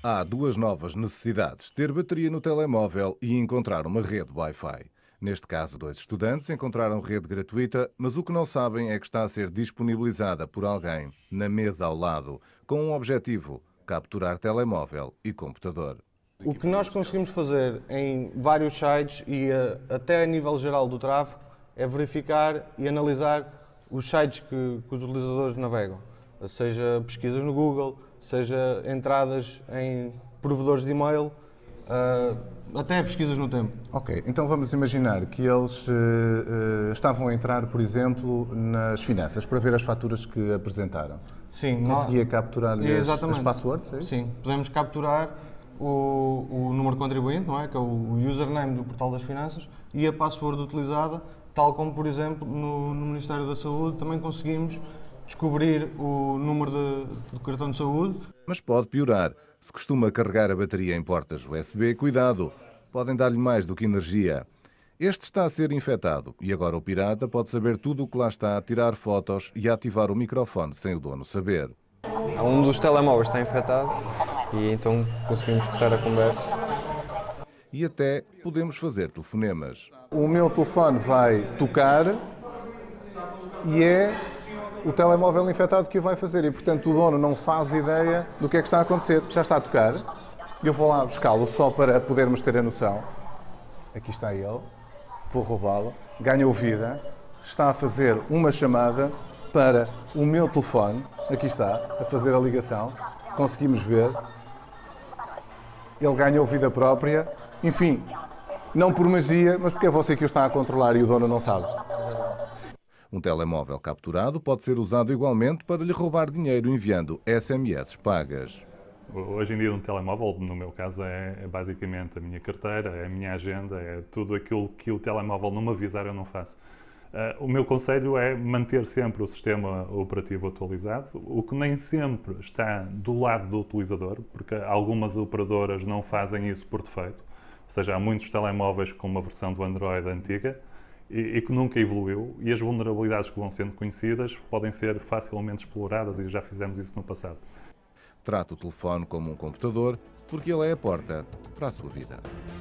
Há duas novas necessidades: ter bateria no telemóvel e encontrar uma rede Wi-Fi. Neste caso, dois estudantes encontraram rede gratuita, mas o que não sabem é que está a ser disponibilizada por alguém na mesa ao lado, com um objetivo: capturar telemóvel e computador. O que nós conseguimos fazer em vários sites e a, eh, até a nível geral do tráfego é verificar e analisar os sites que, que os utilizadores navegam, seja pesquisas no Google, seja entradas em provedores de e-mail, uh, até pesquisas no tempo. Ok, então vamos imaginar que eles uh, uh, estavam a entrar, por exemplo, nas finanças para ver as faturas que apresentaram. Sim. Conseguia nós... capturar as, as passwords? É Sim, podemos capturar o, o, número contribuinte, não é? que é o username do portal das finanças, e a password utilizada, tal como, por exemplo, no, no Ministério da Saúde também conseguimos descobrir o número de, do cartão de saúde. Mas pode piorar. Se costuma carregar a bateria em portas USB, cuidado, podem dar-lhe mais do que energia. Este está a ser infectado e agora o pirata pode saber tudo o que lá está, tirar fotos e ativar o microfone sem o dono saber. Um dos telemóveis está infectado e então conseguimos escutar a conversa. E até podemos fazer telefonemas. O meu telefone vai tocar e é o telemóvel infectado que o vai fazer. E, portanto, o dono não faz ideia do que é que está a acontecer. Já está a tocar. Eu vou lá buscá-lo só para podermos ter a noção. Aqui está ele. Vou roubá-lo. Ganhou vida. Está a fazer uma chamada para o meu telefone. Aqui está, a fazer a ligação. Conseguimos ver. Ele ganhou vida própria. Enfim, não por magia, mas porque é você que o está a controlar e o dono não sabe. Um telemóvel capturado pode ser usado igualmente para lhe roubar dinheiro enviando SMS pagas. Hoje em dia, um telemóvel, no meu caso, é, é basicamente a minha carteira, é a minha agenda, é tudo aquilo que o telemóvel não me avisar eu não faço. Uh, o meu conselho é manter sempre o sistema operativo atualizado, o que nem sempre está do lado do utilizador, porque algumas operadoras não fazem isso por defeito. Ou seja, há muitos telemóveis com uma versão do Android antiga e, e, que nunca evoluiu, e as vulnerabilidades que vão sendo conhecidas podem ser facilmente exploradas, e já fizemos isso no passado. Trata o telefone como um computador, porque ele é a porta para a sua vida.